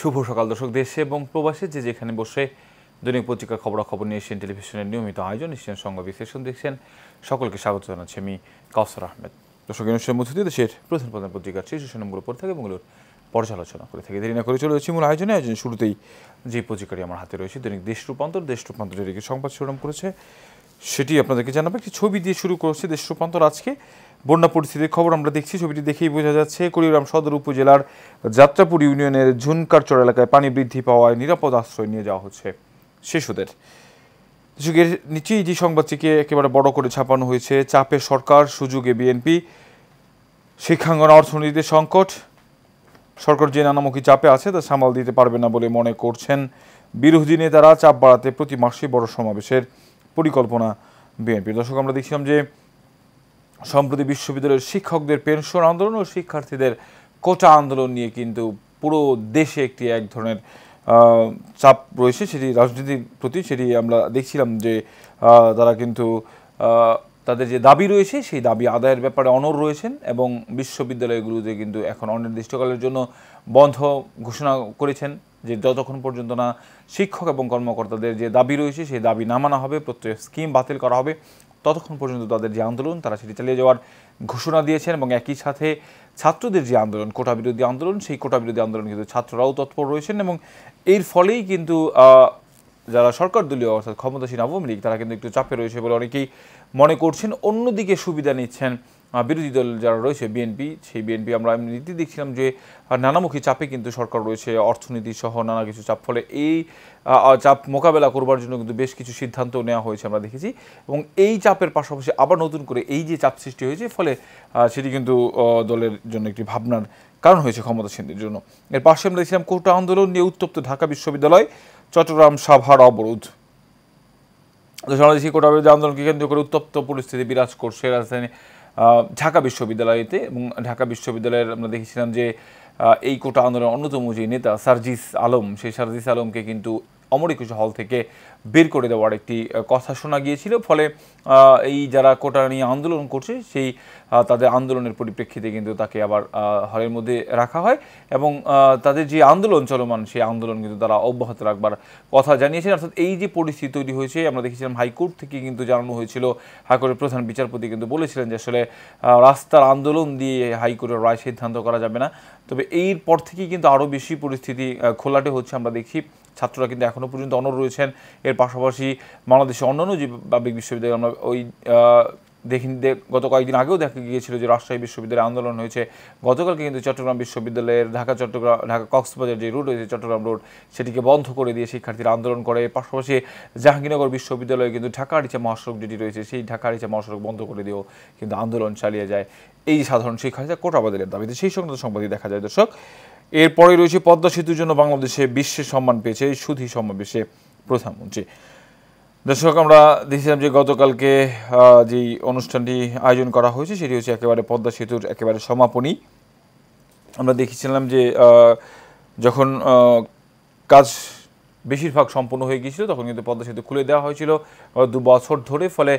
শুভ সকাল দর্শক দেশে এবং প্রবাসে যে যেখানে বসে দৈনিক পত্রিকা খবরাখবর নিয়ে এশিয়ান টেলিভিশনের নিয়মিত আয়োজন এশিয়ান সংবাদ বিশ্লেষণ দেখছেন সকলকে স্বাগত জানাচ্ছি আমি কাউসার আহমেদ দর্শক অনুষ্ঠানের মধ্যে দিয়ে দেশের প্রধান প্রধান পত্রিকার শীর্ষ নম্বর উপর এবং এগুলোর পর্যালোচনা করে থাকি দেরি না করে চলে যাচ্ছি মূল আয়োজনে আয়োজন শুরুতেই যে পত্রিকাটি আমার হাতে রয়েছে দৈনিক দেশ রূপান্তর দেশ রূপান্তরের সংবাদ শিরোনাম করেছে সেটি আপনাদেরকে জানাবো একটি ছবি দিয়ে শুরু করছে দেশ রূপান্তর আজকে বন্যা পরিস্থিতির খবর আমরা দেখছি ছবিটি দেখেই বোঝা যাচ্ছে কুড়িগ্রাম সদর উপজেলার যাত্রাপুর ইউনিয়নের ঝুনকারচর এলাকায় পানি বৃদ্ধি পাওয়ায় নিরাপদ আশ্রয় নিয়ে যাওয়া হচ্ছে শিশুদের যুগের নিচেই যে সংবাদটিকে একেবারে বড় করে ছাপানো হয়েছে চাপে সরকার সুযোগে বিএনপি শিক্ষাঙ্গন অর্থনীতিতে সংকট সরকার যে নানামুখী চাপে আছে তা সামাল দিতে পারবে না বলে মনে করছেন বিরোধী নেতারা চাপ বাড়াতে প্রতি মাসে বড় সমাবেশের পরিকল্পনা বিএনপি দর্শক আমরা দেখছিলাম যে সম্প্রতি বিশ্ববিদ্যালয়ের শিক্ষকদের পেনশন আন্দোলন ও শিক্ষার্থীদের কোটা আন্দোলন নিয়ে কিন্তু পুরো দেশে একটি এক ধরনের চাপ রয়েছে সেটি রাজনীতির প্রতি সেটি আমরা দেখছিলাম যে তারা কিন্তু তাদের যে দাবি রয়েছে সেই দাবি আদায়ের ব্যাপারে অনর রয়েছেন এবং বিশ্ববিদ্যালয়গুলোতে কিন্তু এখন অনির্দিষ্টকালের জন্য বন্ধ ঘোষণা করেছেন যে যতক্ষণ পর্যন্ত না শিক্ষক এবং কর্মকর্তাদের যে দাবি রয়েছে সেই দাবি না মানা হবে প্রত্যেক স্কিম বাতিল করা হবে ততক্ষণ পর্যন্ত তাদের যে আন্দোলন তারা সেটি চালিয়ে যাওয়ার ঘোষণা দিয়েছেন এবং একই সাথে ছাত্রদের যে আন্দোলন কোটা বিরোধী আন্দোলন সেই কোটা বিরোধী আন্দোলন কিন্তু ছাত্ররাও তৎপর রয়েছেন এবং এর ফলেই কিন্তু যারা সরকার দলীয় অর্থাৎ ক্ষমতাসীন আওয়ামী লীগ তারা কিন্তু একটু চাপে রয়েছে বলে অনেকেই মনে করছেন অন্যদিকে সুবিধা নিচ্ছেন বিরোধী দল যারা রয়েছে বিএনপি সেই বিএনপি আমরা নীতি দেখছিলাম যে নানামুখী চাপে কিন্তু সরকার রয়েছে অর্থনীতি সহ নানা কিছু চাপ ফলে এই চাপ মোকাবেলা করবার জন্য কিন্তু বেশ কিছু সিদ্ধান্ত নেওয়া হয়েছে আমরা দেখেছি এবং এই চাপের পাশাপাশি আবার নতুন করে এই যে চাপ সৃষ্টি হয়েছে ফলে সেটি কিন্তু দলের জন্য একটি ভাবনার কারণ হয়েছে ক্ষমতাসীনদের জন্য এর পাশে আমরা দেখছিলাম কোটা আন্দোলন নিয়ে উত্তপ্ত ঢাকা বিশ্ববিদ্যালয় চট্টগ্রাম সাভার অবরোধ বাংলাদেশি কোটা আন্দোলনকে কেন্দ্র করে উত্তপ্ত পরিস্থিতি বিরাজ করছে রাজধানী ঢাকা বিশ্ববিদ্যালয়েতে এবং ঢাকা বিশ্ববিদ্যালয়ের আমরা দেখেছিলাম যে এই কোটা আন্দোলনের অন্যতম যে নেতা সার্জিস আলম সেই সার্জিস আলমকে কিন্তু অমর একুশে হল থেকে বের করে দেওয়ার একটি কথা শোনা গিয়েছিল ফলে এই যারা কোটা নিয়ে আন্দোলন করছে সেই তাদের আন্দোলনের পরিপ্রেক্ষিতে কিন্তু তাকে আবার হলের মধ্যে রাখা হয় এবং তাদের যে আন্দোলন চলমান সেই আন্দোলন কিন্তু তারা অব্যাহত রাখবার কথা জানিয়েছেন অর্থাৎ এই যে পরিস্থিতি তৈরি হয়েছে আমরা দেখেছিলাম হাইকোর্ট থেকে কিন্তু জানানো হয়েছিল হাইকোর্টের প্রধান বিচারপতি কিন্তু বলেছিলেন যে আসলে রাস্তার আন্দোলন দিয়ে হাইকোর্টের রায় সিদ্ধান্ত করা যাবে না তবে এর পর থেকেই কিন্তু আরও বেশি পরিস্থিতি খোলাটে হচ্ছে আমরা দেখি ছাত্ররা কিন্তু এখনও পর্যন্ত অনর রয়েছেন এর পাশাপাশি বাংলাদেশের অন্যান্য যে পাবলিক বিশ্ববিদ্যালয় আমরা ওই দেখি গত কয়েকদিন আগেও দেখা গিয়েছিল যে রাজশাহী বিশ্ববিদ্যালয়ে আন্দোলন হয়েছে গতকালকে কিন্তু চট্টগ্রাম বিশ্ববিদ্যালয়ের ঢাকা চট্টগ্রাম ঢাকা কক্সবাজার যে রোড রয়েছে চট্টগ্রাম রোড সেটিকে বন্ধ করে দিয়ে শিক্ষার্থীরা আন্দোলন করে পাশাপাশি জাহাঙ্গীরনগর বিশ্ববিদ্যালয়ে কিন্তু ঢাকা আড়িচা মহাসড়ক যেটি রয়েছে সেই ঢাকা আড়িচা মহাসড়ক বন্ধ করে দিয়েও কিন্তু আন্দোলন চালিয়ে যায় এই সাধারণ শিক্ষার্থীরা কোটা বাদলের দাবিতে সেই সংক্রান্ত সংবাদই দেখা যায় দর্শক এরপরে রয়েছে পদ্মা সেতুর জন্য বাংলাদেশে বিশ্বের সম্মান পেয়েছে এই সুধি সমাবেশে প্রধানমন্ত্রী দর্শক আমরা দেখেছিলাম যে গতকালকে যে অনুষ্ঠানটি আয়োজন করা হয়েছে সেটি হচ্ছে একেবারে পদ্মা সেতুর একেবারে সমাপনী আমরা দেখেছিলাম যে যখন কাজ বেশিরভাগ সম্পূর্ণ হয়ে গিয়েছিল তখন কিন্তু পদ্মা সেতু খুলে দেওয়া হয়েছিল দু বছর ধরে ফলে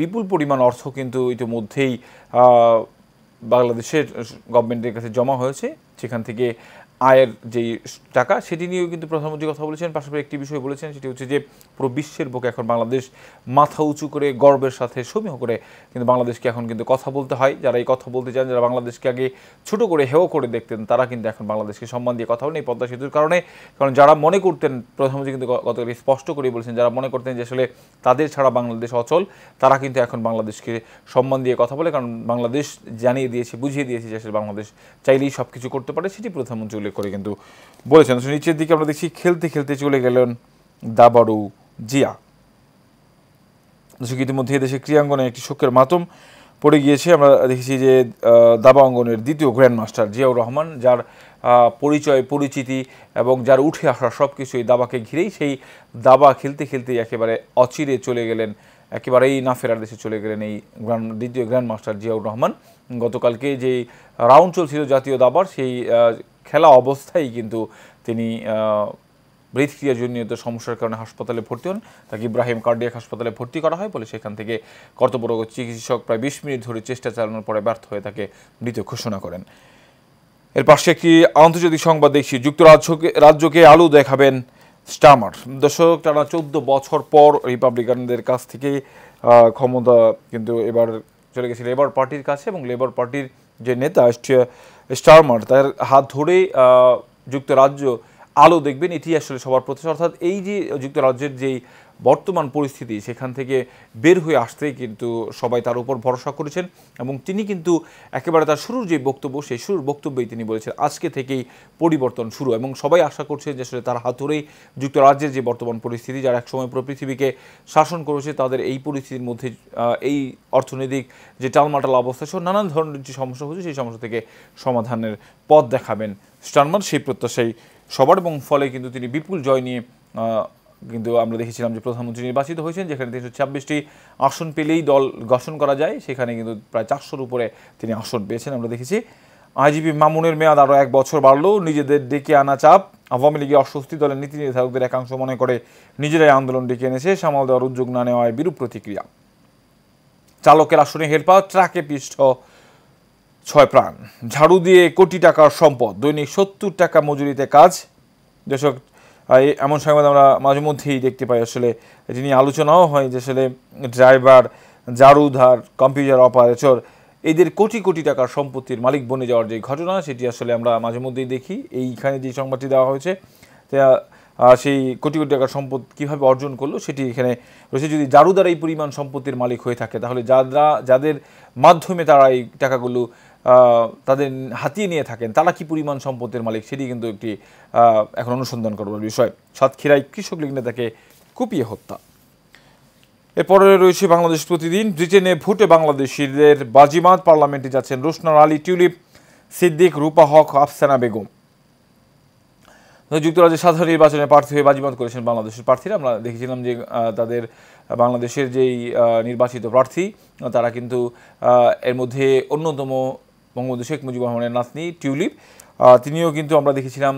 বিপুল পরিমাণ অর্থ কিন্তু ইতিমধ্যেই বাংলাদেশের গভর্নমেন্টের কাছে জমা হয়েছে সেখান থেকে আয়ের যে টাকা সেটি নিয়েও কিন্তু প্রধানমন্ত্রী কথা বলেছেন পাশাপাশি একটি বিষয় বলেছেন সেটি হচ্ছে যে পুরো বিশ্বের বুকে এখন বাংলাদেশ মাথা উঁচু করে গর্বের সাথে সমীহ করে কিন্তু বাংলাদেশকে এখন কিন্তু কথা বলতে হয় যারা এই কথা বলতে চান যারা বাংলাদেশকে আগে ছোটো করে হেও করে দেখতেন তারা কিন্তু এখন বাংলাদেশকে সম্মান দিয়ে কথা বলেন এই পদ্মা সেতুর কারণে কারণ যারা মনে করতেন প্রধানমন্ত্রী কিন্তু গতকাল স্পষ্ট করে বলেছেন যারা মনে করতেন যে আসলে তাদের ছাড়া বাংলাদেশ অচল তারা কিন্তু এখন বাংলাদেশকে সম্মান দিয়ে কথা বলে কারণ বাংলাদেশ জানিয়ে দিয়েছে বুঝিয়ে দিয়েছে যে আসলে বাংলাদেশ চাইলেই সব কিছু করতে পারে সেটি প্রধানমন্ত্রী উল্লেখ করে কিন্তু বলেছেন নিচের দিকে আমরা দেখছি খেলতে খেলতে চলে গেলেন দাবারু জিয়া দর্শক ইতিমধ্যে দেশে ক্রিয়াঙ্গনে একটি শোকের মাতম পড়ে গিয়েছে আমরা দেখেছি যে দাবা অঙ্গনের দ্বিতীয় গ্র্যান্ডমাস্টার জিয়াউর রহমান যার পরিচয় পরিচিতি এবং যার উঠে আসা সব এই দাবাকে ঘিরেই সেই দাবা খেলতে খেলতেই একেবারে অচিরে চলে গেলেন একেবারেই না ফেরার দেশে চলে গেলেন এই গ্র্যান্ড দ্বিতীয় গ্র্যান্ডমাস্টার জিয়াউর রহমান গতকালকে যেই রাউন্ড চলছিল জাতীয় দাবার সেই খেলা অবস্থায় কিন্তু তিনি হৃদক্রিয়াজনিত সমস্যার কারণে হাসপাতালে ভর্তি হন তাকে ইব্রাহিম কার্ডিয়াক হাসপাতালে ভর্তি করা হয় বলে সেখান থেকে কর্তব্যরত চিকিৎসক প্রায় বিশ মিনিট ধরে চেষ্টা চালানোর পরে ব্যর্থ হয়ে তাকে মৃত ঘোষণা করেন এর পাশে একটি আন্তর্জাতিক সংবাদ দেখছি যুক্তরাজ্যকে রাজ্যকে আলু দেখাবেন স্টামার দশক টানা চোদ্দ বছর পর রিপাবলিকানদের কাছ থেকে ক্ষমতা কিন্তু এবার চলে গেছে লেবার পার্টির কাছে এবং লেবার পার্টির যে নেতা স্টারমার তার হাত ধরে যুক্তরাজ্য আলো দেখবেন এটি আসলে সবার প্রত্যাশা অর্থাৎ এই যে যুক্তরাজ্যের যেই বর্তমান পরিস্থিতি সেখান থেকে বের হয়ে আসতেই কিন্তু সবাই তার উপর ভরসা করেছেন এবং তিনি কিন্তু একেবারে তার শুরুর যে বক্তব্য সেই শুরুর বক্তব্যেই তিনি বলেছেন আজকে থেকেই পরিবর্তন শুরু এবং সবাই আশা করছেন যে আসলে তার হাতুরেই যুক্তরাজ্যের যে বর্তমান পরিস্থিতি যারা একসময় পুরো পৃথিবীকে শাসন করেছে তাদের এই পরিস্থিতির মধ্যে এই অর্থনৈতিক যে টালমাটাল অবস্থা সহ নানান ধরনের যে সমস্যা হচ্ছে সেই সমস্যা থেকে সমাধানের পথ দেখাবেন স্টারমার সেই প্রত্যাশাই সবার এবং ফলে কিন্তু তিনি বিপুল জয় নিয়ে কিন্তু আমরা দেখেছিলাম যে প্রধানমন্ত্রী নির্বাচিত হয়েছেন যেখানে তিনশো ছাব্বিশটি আসন পেলেই দল গঠন করা যায় সেখানে কিন্তু প্রায় চারশোর উপরে তিনি আসন পেয়েছেন আমরা দেখেছি আইজিপি মামুনের মেয়াদ আরও এক বছর বাড়লো নিজেদের ডেকে আনা চাপ আওয়ামী লীগের অস্বস্তি দলের নীতি নির্ধারকদের একাংশ মনে করে নিজেরাই আন্দোলন ডেকে এনেছে সামাল দেওয়ার উদ্যোগ না নেওয়ায় বিরূপ প্রতিক্রিয়া চালকের আসনে হেরপা ট্রাকে পিষ্ট ছয় প্রাণ ঝাড়ু দিয়ে কোটি টাকার সম্পদ দৈনিক সত্তর টাকা মজুরিতে কাজ যেসব এমন সংবাদ আমরা মাঝে মধ্যেই দেখতে পাই আসলে এটি নিয়ে আলোচনাও হয় যে আসলে ড্রাইভার জারুধার কম্পিউটার অপারেটর এদের কোটি কোটি টাকার সম্পত্তির মালিক বনে যাওয়ার যে ঘটনা সেটি আসলে আমরা মাঝে মধ্যেই দেখি এইখানে যে সংবাদটি দেওয়া হয়েছে সেই কোটি কোটি টাকার সম্পদ কীভাবে অর্জন করলো সেটি এখানে রয়েছে যদি জারুদার এই পরিমাণ সম্পত্তির মালিক হয়ে থাকে তাহলে যারা যাদের মাধ্যমে তারা এই টাকাগুলো তাদের হাতিয়ে নিয়ে থাকেন তারা কি পরিমাণ সম্পদের মালিক সেটি কিন্তু একটি এখন অনুসন্ধান করবার বিষয় সাতক্ষীরায় কৃষক লীগ নেতাকে কুপিয়ে হত্যা এরপরে রয়েছে বাংলাদেশ প্রতিদিন ব্রিটেনে ভোটে বাংলাদেশিদের বাজিমাত পার্লামেন্টে যাচ্ছেন রোশনার আলী টিউলিপ সিদ্দিক রূপা হক আফসানা বেগম যুক্তরাজ্যের সাধারণ নির্বাচনে প্রার্থী হয়ে বাজিমাত করেছেন বাংলাদেশের প্রার্থীরা আমরা দেখেছিলাম যে তাদের বাংলাদেশের যেই নির্বাচিত প্রার্থী তারা কিন্তু এর মধ্যে অন্যতম বঙ্গবন্ধু শেখ মুজিবুর রহমানের নাতনি টিউলিপ তিনিও কিন্তু আমরা দেখেছিলাম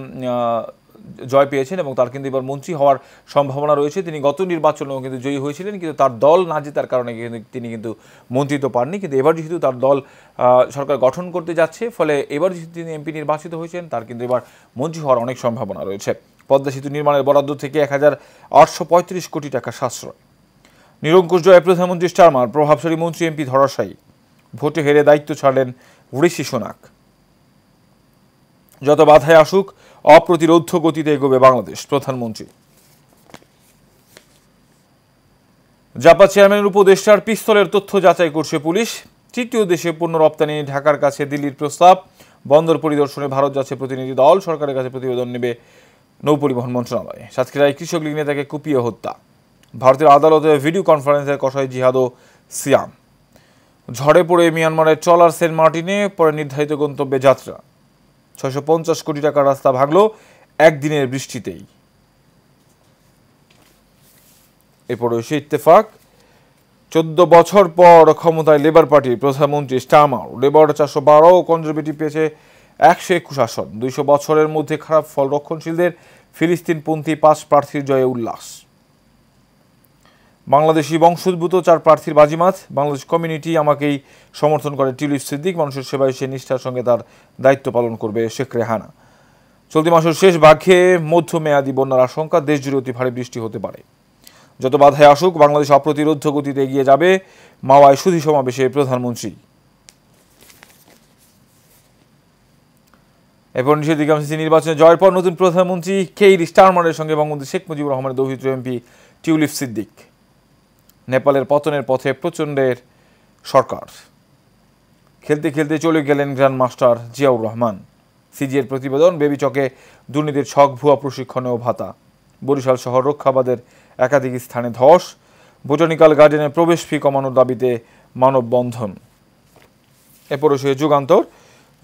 জয় পেয়েছেন এবং তার কিন্তু এবার মন্ত্রী হওয়ার সম্ভাবনা রয়েছে তিনি গত নির্বাচনেও কিন্তু জয়ী হয়েছিলেন কিন্তু তার দল না জেতার কারণে কিন্তু তিনি কিন্তু মন্ত্রিত্ব পাননি কিন্তু এবার যেহেতু তার দল সরকার গঠন করতে যাচ্ছে ফলে এবার যেহেতু তিনি এমপি নির্বাচিত হয়েছেন তার কিন্তু এবার মন্ত্রী হওয়ার অনেক সম্ভাবনা রয়েছে পদ্মা সেতু নির্মাণের বরাদ্দ থেকে এক হাজার আটশো পঁয়ত্রিশ কোটি টাকা সাশ্রয় নিরঙ্কুশ জয় প্রধানমন্ত্রী স্টারমার প্রভাবশালী মন্ত্রী এমপি ধরাশায়ী ভোটে হেরে দায়িত্ব ছাড়লেন ঋষি সোনাক যত বাধায় আসুক অপ্রতিরোধ গতিতে এগোবে বাংলাদেশ প্রধানমন্ত্রী জাপা চেয়ারম্যানের উপদেষ্টার পিস্তলের তথ্য যাচাই করছে পুলিশ তৃতীয় দেশে পণ্য রপ্তানি ঢাকার কাছে দিল্লির প্রস্তাব বন্দর পরিদর্শনে ভারত যাচ্ছে প্রতিনিধি দল সরকারের কাছে প্রতিবেদন নেবে নৌপরিবহন মন্ত্রণালয় সাতক্ষীরায় কৃষক লীগ নেতাকে কুপিয়ে হত্যা ভারতের আদালতে ভিডিও কনফারেন্সে কষায় জিহাদ ও সিয়াম ঝড়ে পড়ে মিয়ানমারের চলার সেন্ট মার্টিনে পরে নির্ধারিত গন্তব্যে যাত্রা ছয়শো কোটি টাকা রাস্তা ভাঙল একদিনের বৃষ্টিতেই এরপরে সে ইত্তেফাক চোদ্দ বছর পর ক্ষমতায় লেবার পার্টির প্রধানমন্ত্রী স্টামার লেবার চারশো বারো কনজারভেটিভ পেয়েছে একশো একুশ আসন দুইশো বছরের মধ্যে খারাপ ফল রক্ষণশীলদের ফিলিস্তিনপন্থী পাঁচ প্রার্থীর জয়ে উল্লাস বাংলাদেশি বংশোদ্ভূত চার প্রার্থীর বাজিমাত বাংলাদেশ কমিউনিটি আমাকেই সমর্থন করে টিউলিপ সিদ্দিক মানুষের সেবায় সে নিষ্ঠার সঙ্গে তার দায়িত্ব পালন করবে শেখ রেহানা চলতি মাসের শেষ বাঘে মধ্যমেয়াদি বন্যার আশঙ্কা দেশজুড়ে অতি ভারী বৃষ্টি হতে পারে যত বাধায় আসুক বাংলাদেশ অপ্রতিরোধ গতিতে এগিয়ে যাবে মাওয়ায় সুধি সমাবেশে প্রধানমন্ত্রী এরপর নিষেধিকা নির্বাচনে জয়ের পর নতুন প্রধানমন্ত্রী কেইর স্টারমারের সঙ্গে বঙ্গবন্ধু শেখ মুজিবুর রহমানের দৌহিত্র এমপি টিউলিপ সিদ্দিক নেপালের পতনের পথে প্রচণ্ডের সরকার খেলতে খেলতে চলে গেলেন গ্র্যান্ড মাস্টার জিয়াউর রহমান সিজিএর প্রতিবেদন বেবিচকে দুর্নীতির ছক ভুয়া প্রশিক্ষণে ও ভাতা বরিশাল শহর রক্ষাবাদের একাধিক স্থানে ধস বোটানিক্যাল গার্ডেনে প্রবেশ ফি কমানোর দাবিতে মানববন্ধন এরপর সে যুগান্তর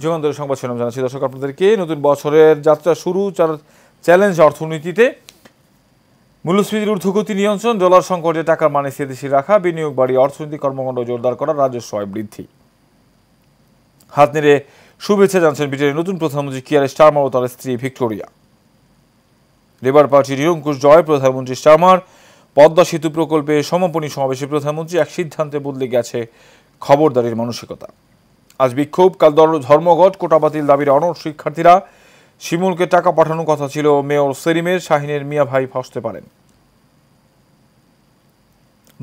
যুগান্তরের সংবাদ শিরোনাম জানাচ্ছি দর্শক আপনাদেরকে নতুন বছরের যাত্রা শুরু চ্যালেঞ্জ অর্থনীতিতে মূল্যস্ফীতির ঊর্ধ্বগতি নিয়ন্ত্রণ ডলার সংকটে টাকার মানে স্থিতিশীল রাখা বিনিয়োগ বাড়ি অর্থনৈতিক কর্মকাণ্ড জোরদার করা রাজস্ব আয় বৃদ্ধি হাত নেড়ে শুভেচ্ছা জানছেন ব্রিটেনের নতুন প্রধানমন্ত্রী কিয়ার স্টারমার ও তার স্ত্রী ভিক্টোরিয়া লেবার পার্টির নিরঙ্কুশ জয় প্রধানমন্ত্রী স্টার্মার পদ্মা সেতু প্রকল্পে সমাপনী সমাবেশে প্রধানমন্ত্রী এক সিদ্ধান্তে বদলে গেছে খবরদারির মানসিকতা আজ বিক্ষোভ কাল ধর্মঘট বাতিল দাবির অনড় শিক্ষার্থীরা শিমুলকে টাকা পাঠানোর কথা ছিল মেয়র সেরিমের শাহিনের মিয়া ভাই ফাঁসতে পারেন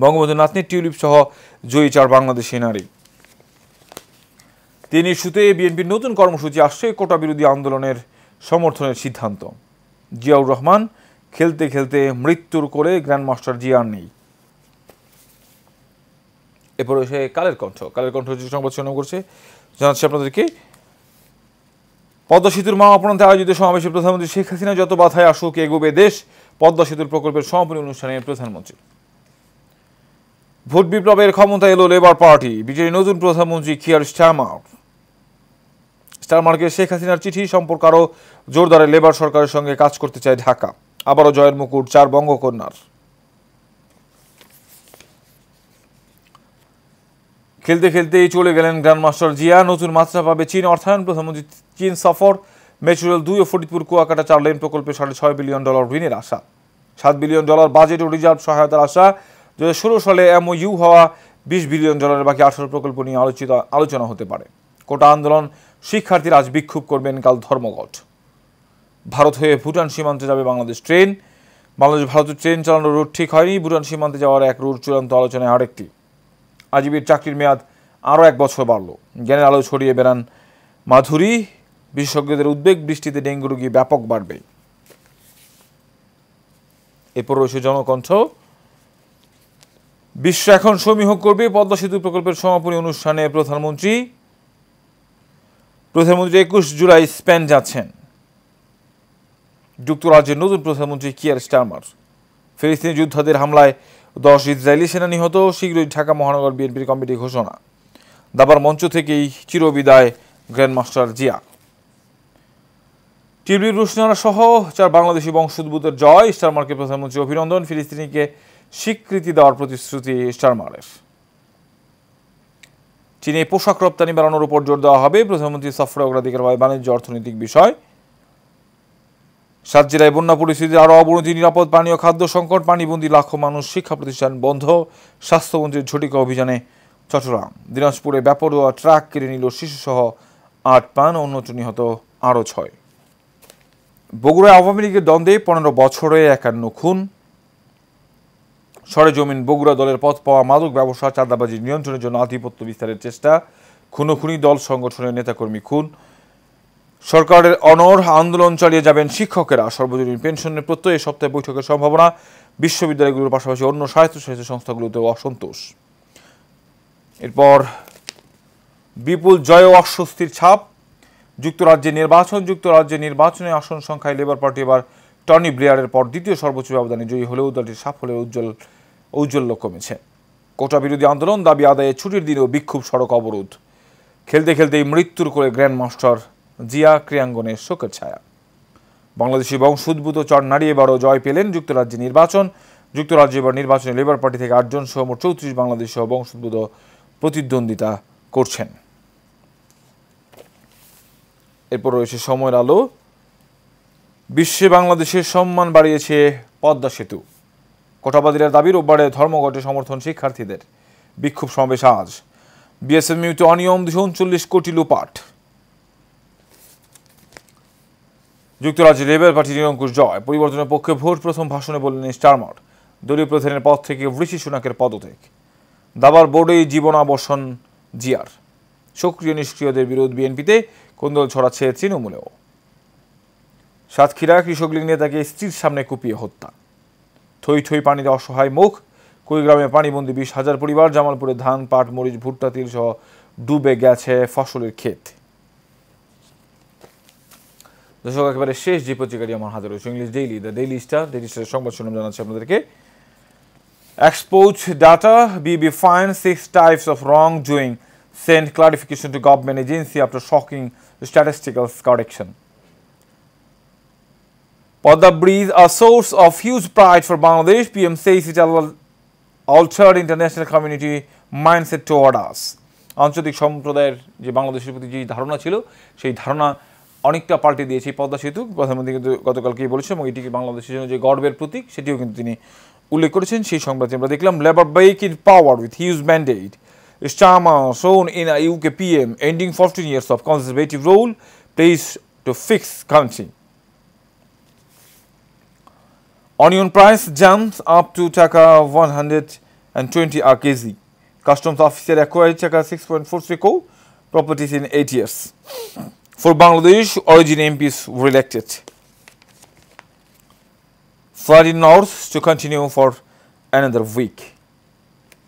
বঙ্গবন্ধু নাতনি টিউলিপ সহ জয়ী চার বাংলাদেশি নারী তিনি সুতে বিএনপির নতুন কর্মসূচি আসছে কোটা বিরোধী আন্দোলনের সমর্থনের সিদ্ধান্ত জিয়াউর রহমান খেলতে খেলতে মৃত্যুর করে গ্র্যান্ডমাস্টার জিয়ার নেই এরপরে সে কালের কণ্ঠ কালের কণ্ঠ সংবাদ শোনা করছে জানাচ্ছি আপনাদেরকে পদ্মা সেতুর মহাপ্রান্তে আয়োজিত সমাবেশে প্রধানমন্ত্রী শেখ হাসিনা যত বাধায় আসুক এগোবে দেশ পদ্মা সেতুর প্রকল্পের সমাপনী অনুষ্ঠানে প্রধানমন্ত্রী ভোট বিপ্লবের ক্ষমতা এলো লেবার পার্টি বিজেপির নতুন প্রধানমন্ত্রী কিয়ার স্টারমার্ক স্টারমার্কের শেখ হাসিনার চিঠি সম্পর্ক আরও জোরদারে লেবার সরকারের সঙ্গে কাজ করতে চায় ঢাকা আবারও জয়ের মুকুট চার বঙ্গকন্যার খেলতে খেলতেই চলে গেলেন মাস্টার জিয়া নতুন মাত্রা পাবে চীন অর্থায়ন প্রধানমন্ত্রী চীন সফর মেচুরাল দুই ও ফরিদপুর কুয়াকাটা চার লেন প্রকল্পে সাড়ে ছয় বিলিয়ন ডলার ঋণের আশা সাত বিলিয়ন ডলার বাজেট ও রিজার্ভ সহায়তার আশা দু সালে ইউ হওয়া বিশ বিলিয়ন ডলারের বাকি আঠারো প্রকল্প নিয়ে আলোচিত আলোচনা হতে পারে কোটা আন্দোলন শিক্ষার্থীরা আজ বিক্ষোভ করবেন কাল ধর্মঘট ভারত হয়ে ভুটান সীমান্তে যাবে বাংলাদেশ ট্রেন বাংলাদেশ ভারতের ট্রেন চালানোর রুট ঠিক হয়নি ভুটান সীমান্তে যাওয়ার এক রুট চূড়ান্ত আলোচনায় আরেকটি আজীবীর চাকরির মেয়াদ আরও এক বছর বাড়ল জ্ঞানের আলো ছড়িয়ে বেড়ান মাধুরী বিশেষজ্ঞদের উদ্বেগ বৃষ্টিতে ডেঙ্গু রোগী ব্যাপক বাড়বে এরপর রয়েছে জনকণ্ঠ বিশ্ব এখন সমীহ করবে পদ্মা সেতু প্রকল্পের সমাপনী অনুষ্ঠানে প্রধানমন্ত্রী প্রধানমন্ত্রী একুশ জুলাই স্পেন যাচ্ছেন যুক্তরাজ্যের নতুন প্রধানমন্ত্রী কিয়ার স্টারমার ফিলিস্তিনি যোদ্ধাদের হামলায় দশ ইসরায়েলি সেনা নিহত শীঘ্রই ঢাকা মহানগর বিএনপির কমিটি ঘোষণা দাবার মঞ্চ থেকেই চিরবিদায় গ্র্যান্ডমাস্টার জিয়া টিভি রুশনারা সহ চার বাংলাদেশি বংশোদ্ভূতের জয় স্টারমার্কে প্রধানমন্ত্রী অভিনন্দন ফিলিস্তিনিকে স্বীকৃতি দেওয়ার প্রতিশ্রুতি স্টারমারের চীনে পোশাক রপ্তানি বাড়ানোর উপর জোর দেওয়া হবে প্রধানমন্ত্রী সফরে অগ্রাধিকার হয় বাণিজ্য অর্থনৈতিক বিষয় সাত জেলায় বন্যা পরিস্থিতির আরও অবনতি নিরাপদ পানি ও খাদ্য সংকট পানিবন্দী লাখো মানুষ শিক্ষা প্রতিষ্ঠান বন্ধ স্বাস্থ্যমন্ত্রীর ঝটিকা অভিযানে চট্টগ্রাম দিনাজপুরে ব্যাপরোয়া ট্রাক কেড়ে নিল শিশুসহ আট পান অন্যত্র নিহত আরও ছয় বগুড়ায় আওয়ামী লীগের দ্বন্দ্বে পনেরো বছরে একান্ন খুন সরেজমিন বগুড়া দলের পথ পাওয়া মাদক ব্যবসা চাঁদাবাজি নিয়ন্ত্রণের জন্য আধিপত্য বিস্তারের চেষ্টা খুনোখুনি দল সংগঠনের নেতাকর্মী খুন সরকারের অনর আন্দোলন চালিয়ে যাবেন শিক্ষকেরা সর্বজনীন পেনশনের প্রত্যয় সপ্তাহে বৈঠকের সম্ভাবনা বিশ্ববিদ্যালয়গুলোর পাশাপাশি অন্য স্বায়ত্তশাসিত সংস্থাগুলোতেও অসন্তোষ এরপর বিপুল জয় অস্বস্তির ছাপ যুক্তরাজ্যে নির্বাচন যুক্তরাজ্যে নির্বাচনে আসন সংখ্যায় লেবার পার্টি এবার টনি ব্লেয়ারের পর দ্বিতীয় সর্বোচ্চ ব্যবধানে জয়ী হলেও দলটির সাফল্যের উজ্জ্বল ঔজ্জ্বল্য কমেছে কোটা বিরোধী আন্দোলন দাবি আদায়ে ছুটির দিনেও বিক্ষোভ সড়ক অবরোধ খেলতে খেলতেই মৃত্যুর করে গ্র্যান্ড মাস্টার জিয়া ক্রিয়াঙ্গনে শোকের ছায়া বাংলাদেশি বংশোদ্ভূত নারী এবারও জয় পেলেন যুক্তরাজ্যে নির্বাচন যুক্তরাজ্যে এবার নির্বাচনে লেবার পার্টি থেকে আটজন সহ মোট চৌত্রিশ বাংলাদেশ সহ বংশোদ্ভূত প্রতিদ্বন্দ্বিতা করছেন এরপর রয়েছে সময়ের আলো বিশ্বে বাংলাদেশের সম্মান বাড়িয়েছে পদ্মা সেতু কোটাবাদীরা দাবি রোববারে ধর্মঘটে সমর্থন শিক্ষার্থীদের বিক্ষোভ সমাবেশ আজ মিউতে অনিয়ম দুশো উনচল্লিশ কোটি লোপাট যুক্তরাজ্যে লেবার পার্টির নিরঙ্কুশ জয় পরিবর্তনের পক্ষে ভোট প্রথম ভাষণে বললেন স্টারমার দলীয় প্রধানের পদ থেকে ঋষি সুনাকের পদত্যাগ দাবার বোর্ডেই জীবনাবসন জিয়ার সক্রিয় নিষ্ক্রিয়দের বিরোধ বিএনপিতে কোন্দল ছড়াচ্ছে তৃণমূলেও সাতক্ষীরা কৃষক লীগ নেতাকে স্ত্রীর সামনে কুপিয়ে হত্যা থই থই পানিতে অসহায় মুখ কুড়িগ্রামে পানিবন্দি বিশ হাজার পরিবার জামালপুরে ধান পাট মরিচ ভুট্টা তিল সহ ডুবে গেছে ফসলের ক্ষেত দর্শক একেবারে শেষ যে পত্রিকাটি আমার হাতে রয়েছে English Daily the Daily Star Daily Star সংবাদ শুনলাম জানাচ্ছি আপনাদেরকে expose data BB fine six types of wrong doing sent clarification to government agency after shocking statistical correction Padma Bridge a source of huge pride for Bangladesh P M it altered international community mindset toward us. আঞ্চলিক সম্প্রদায়ের যে বাংলাদেশের প্রতি যে ধারণা ছিল সেই ধারণা অনেকটা পাল্টে দিয়েছে এই পদ্মা সেতু প্রধানমন্ত্রী কিন্তু গতকালকেই বলেছে এবং এটিকে বাংলাদেশের জন্য যে গর্বের প্রতীক সেটিও কিন্তু তিনি উল্লেখ করেছেন সেই সংবাদে আমরা দেখলাম Labour back in power with huge mandate Starmer sworn in I UK M ending fourteen years of Conservative rule pledges to fix country Onion one hundred and twenty আর KG customs kg. Customs officer six point four সিকো properties in eight years For Bangladesh, origin MPs were elected. Flood in north to continue for another week.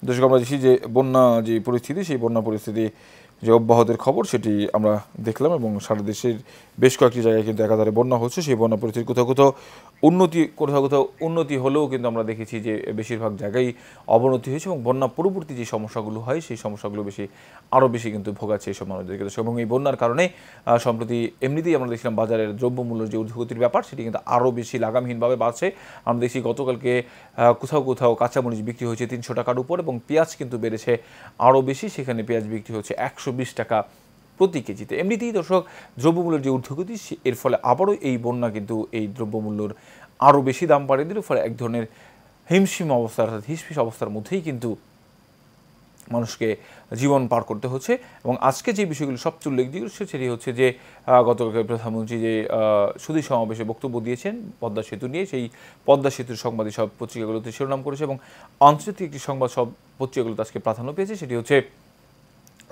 দর্শক আমরা দেখছি যে বন্যা যে পরিস্থিতি সেই বন্যা পরিস্থিতি যে অব্যাহতের খবর সেটি আমরা দেখলাম এবং সারা দেশের বেশ কয়েকটি জায়গায় কিন্তু একাধারে বন্যা হচ্ছে সেই বন্যা পরিস্থিতির কোথাও কোথাও উন্নতি কোথাও কোথাও উন্নতি হলেও কিন্তু আমরা দেখেছি যে বেশিরভাগ জায়গায় অবনতি হয়েছে এবং বন্যা পরবর্তী যে সমস্যাগুলো হয় সেই সমস্যাগুলো বেশি আরও বেশি কিন্তু ভোগাচ্ছে এইসব মানুষদেরকে এবং এই বন্যার কারণে সম্প্রতি এমনিতেই আমরা দেখছিলাম বাজারের দ্রব্যমূল্যের যে উদ্ধগতির ব্যাপার সেটি কিন্তু আরও বেশি লাগামহীনভাবে বাড়ছে আমরা দেখছি গতকালকে কোথাও কোথাও কাঁচামরিচ বিক্রি হয়েছে তিনশো টাকার উপর এবং পেঁয়াজ কিন্তু বেড়েছে আরও বেশি সেখানে পেঁয়াজ বিক্রি হচ্ছে একশো টাকা প্রতি কেজিতে এমনিতেই দর্শক দ্রব্যমূল্যের যে ঊর্ধ্বগতি এর ফলে আবারও এই বন্যা কিন্তু এই দ্রব্যমূল্যর আরও বেশি দাম বাড়িয়ে দিল ফলে এক ধরনের হিমশিম অবস্থা অর্থাৎ হিসফিস অবস্থার মধ্যেই কিন্তু মানুষকে জীবন পার করতে হচ্ছে এবং আজকে যে বিষয়গুলো সবচেয়ে উল্লেখযোগ্য সেটি হচ্ছে যে গতকালকে প্রধানমন্ত্রী যে সুদী সমাবেশে বক্তব্য দিয়েছেন পদ্মা সেতু নিয়ে সেই পদ্মা সেতুর সংবাদে সব পত্রিকাগুলোতে শিরোনাম করেছে এবং আন্তর্জাতিক একটি সংবাদ সব পত্রিকাগুলোতে আজকে প্রাধান্য পেয়েছে সেটি হচ্ছে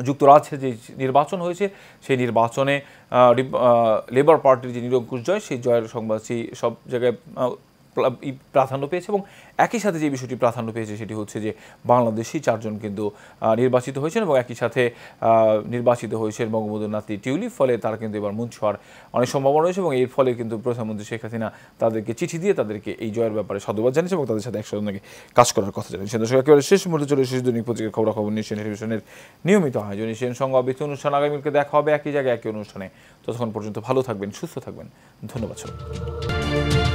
যুক্তরাজ্যে যে নির্বাচন হয়েছে সেই নির্বাচনে লেবার পার্টির যে নিরঙ্কুশ জয় সেই জয়ের সংবাদ সেই সব জায়গায় প্রাধান্য পেয়েছে এবং একই সাথে যে বিষয়টি প্রাধান্য পেয়েছে সেটি হচ্ছে যে বাংলাদেশি চারজন কিন্তু নির্বাচিত হয়েছেন এবং একই সাথে নির্বাচিত হয়েছেন বঙ্গবন্ধুর নাতি টিউলিপ ফলে তারা কিন্তু এবার মঞ্চ হওয়ার অনেক সম্ভাবনা রয়েছে এবং এর ফলে কিন্তু প্রধানমন্ত্রী শেখ হাসিনা তাদেরকে চিঠি দিয়ে তাদেরকে এই জয়ের ব্যাপারে সাধুবাদ জানিয়েছে এবং তাদের সাথে একসাথে কাজ করার কথা জানিয়েছেন দর্শক একেবারে শেষ মুহূর্তে চলে শেষ দৈনিক পত্রিকার খবরাখবর নিশ্চয় টেলিভিশনের নিয়মিত আয়োজন সঙ্গে সংবাদ অনুষ্ঠান আগামীকে দেখা হবে একই জায়গায় একই অনুষ্ঠানে ততক্ষণ পর্যন্ত ভালো থাকবেন সুস্থ থাকবেন ধন্যবাদ সবাই